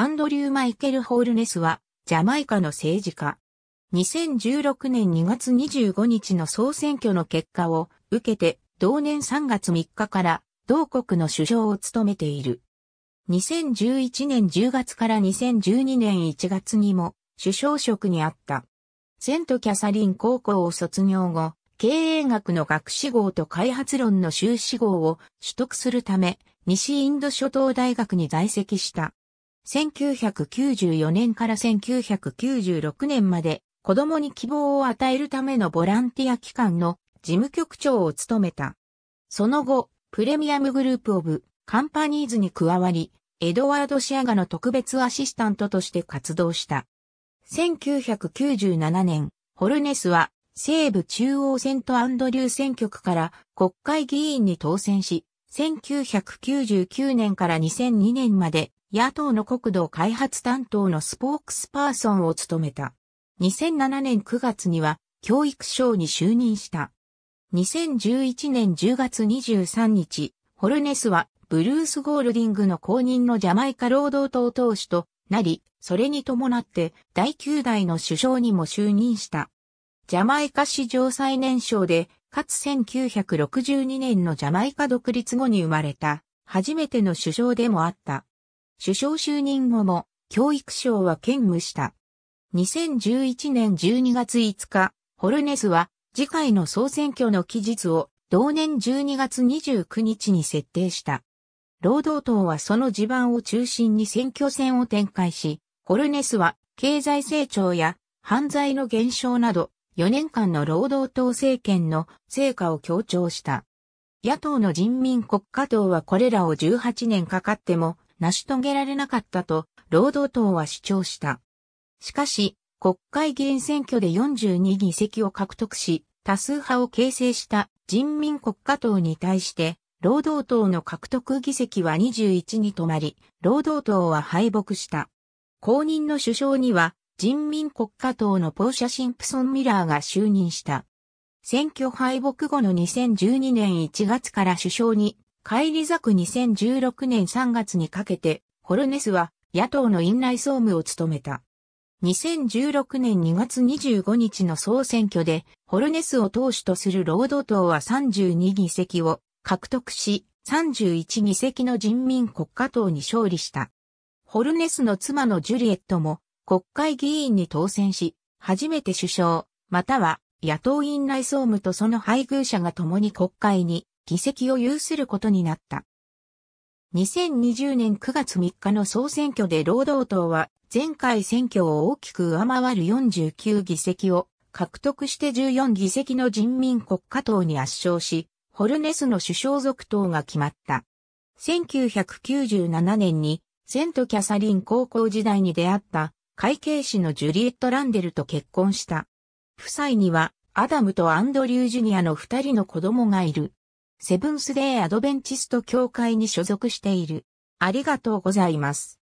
アンドリュー・マイケル・ホールネスは、ジャマイカの政治家。2016年2月25日の総選挙の結果を受けて、同年3月3日から同国の首相を務めている。2011年10月から2012年1月にも首相職にあった。セントキャサリン高校を卒業後、経営学の学士号と開発論の修士号を取得するため、西インド諸島大学に在籍した。1994年から1996年まで子供に希望を与えるためのボランティア機関の事務局長を務めた。その後、プレミアムグループオブカンパニーズに加わり、エドワード・シアガの特別アシスタントとして活動した。1997年、ホルネスは西部中央セントアンドリュー選挙区から国会議員に当選し、1999年から2002年まで野党の国土開発担当のスポークスパーソンを務めた。2007年9月には教育省に就任した。2011年10月23日、ホルネスはブルース・ゴールディングの公認のジャマイカ労働党党首となり、それに伴って第9代の首相にも就任した。ジャマイカ史上最年少でかつ1962年のジャマイカ独立後に生まれた、初めての首相でもあった。首相就任後も、教育省は兼務した。2011年12月5日、ホルネスは、次回の総選挙の期日を、同年12月29日に設定した。労働党はその地盤を中心に選挙戦を展開し、ホルネスは経済成長や犯罪の減少など4年間の労働党政権の成果を強調した。野党の人民国家党はこれらを18年かかっても成し遂げられなかったと労働党は主張した。しかし、国会議員選挙で42議席を獲得し、多数派を形成した人民国家党に対して、労働党の獲得議席は21に止まり、労働党は敗北した。公認の首相には、人民国家党のポーシャ・シンプソン・ミラーが就任した。選挙敗北後の2012年1月から首相に、返り咲く2016年3月にかけて、ホルネスは野党の院内総務を務めた。2016年2月25日の総選挙で、ホルネスを党首とする労働党は32議席を獲得し、31議席の人民国家党に勝利した。ホルネスの妻のジュリエットも国会議員に当選し、初めて首相、または野党院内総務とその配偶者が共に国会に議席を有することになった。2020年9月3日の総選挙で労働党は前回選挙を大きく上回る49議席を獲得して14議席の人民国家党に圧勝し、ホルネスの首相続党が決まった。1997年にセントキャサリン高校時代に出会った会計士のジュリエット・ランデルと結婚した。夫妻には、アダムとアンドリュー・ジュニアの二人の子供がいる。セブンスデー・アドベンチスト教会に所属している。ありがとうございます。